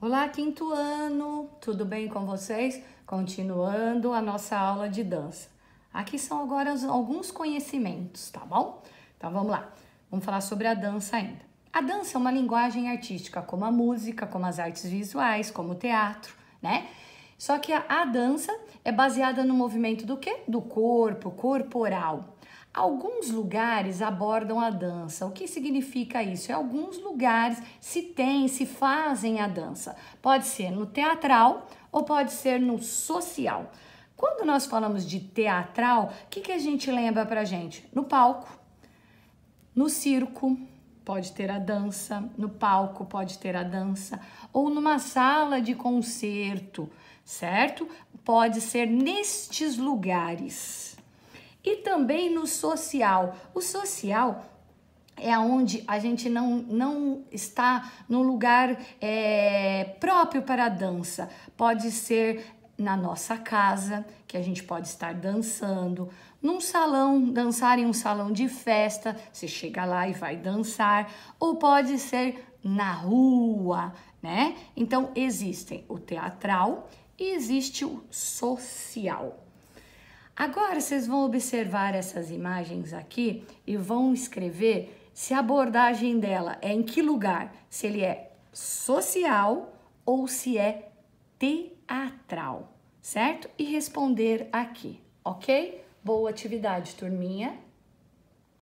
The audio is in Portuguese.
Olá, quinto ano, tudo bem com vocês? Continuando a nossa aula de dança. Aqui são agora alguns conhecimentos, tá bom? Então vamos lá, vamos falar sobre a dança ainda. A dança é uma linguagem artística, como a música, como as artes visuais, como o teatro, né? Só que a, a dança é baseada no movimento do quê? Do corpo, corporal. Alguns lugares abordam a dança. O que significa isso? é alguns lugares se tem, se fazem a dança. Pode ser no teatral ou pode ser no social. Quando nós falamos de teatral, o que, que a gente lembra pra gente? No palco, no circo, pode ter a dança, no palco pode ter a dança, ou numa sala de concerto, certo? Pode ser nestes lugares e também no social. O social é onde a gente não, não está num lugar é, próprio para a dança. Pode ser na nossa casa, que a gente pode estar dançando, num salão, dançar em um salão de festa, você chega lá e vai dançar, ou pode ser na rua, né? Então existem o teatral e existe o social. Agora vocês vão observar essas imagens aqui e vão escrever se a abordagem dela é em que lugar, se ele é social ou se é teatral, certo? E responder aqui, ok? Boa atividade, turminha!